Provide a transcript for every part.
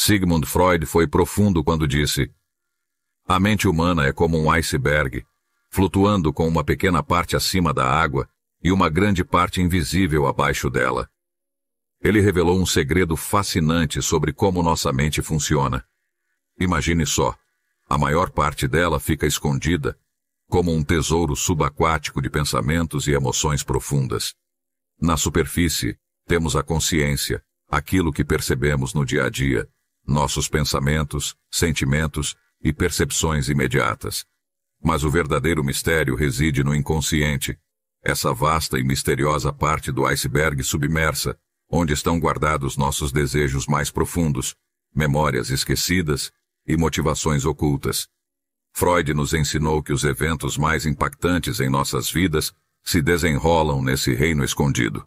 Sigmund Freud foi profundo quando disse: A mente humana é como um iceberg, flutuando com uma pequena parte acima da água e uma grande parte invisível abaixo dela. Ele revelou um segredo fascinante sobre como nossa mente funciona. Imagine só: a maior parte dela fica escondida, como um tesouro subaquático de pensamentos e emoções profundas. Na superfície, temos a consciência, aquilo que percebemos no dia a dia, nossos pensamentos, sentimentos e percepções imediatas. Mas o verdadeiro mistério reside no inconsciente, essa vasta e misteriosa parte do iceberg submersa, onde estão guardados nossos desejos mais profundos, memórias esquecidas e motivações ocultas. Freud nos ensinou que os eventos mais impactantes em nossas vidas se desenrolam nesse reino escondido.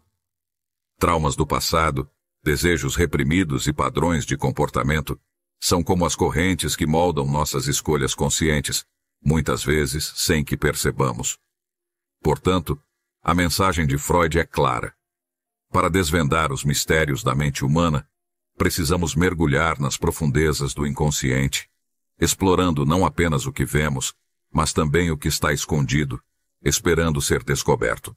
Traumas do passado, Desejos reprimidos e padrões de comportamento são como as correntes que moldam nossas escolhas conscientes, muitas vezes sem que percebamos. Portanto, a mensagem de Freud é clara. Para desvendar os mistérios da mente humana, precisamos mergulhar nas profundezas do inconsciente, explorando não apenas o que vemos, mas também o que está escondido, esperando ser descoberto.